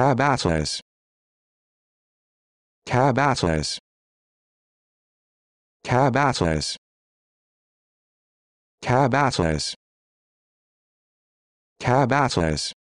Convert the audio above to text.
Calabasas Calabasas Calabasas Calabasas Calabasas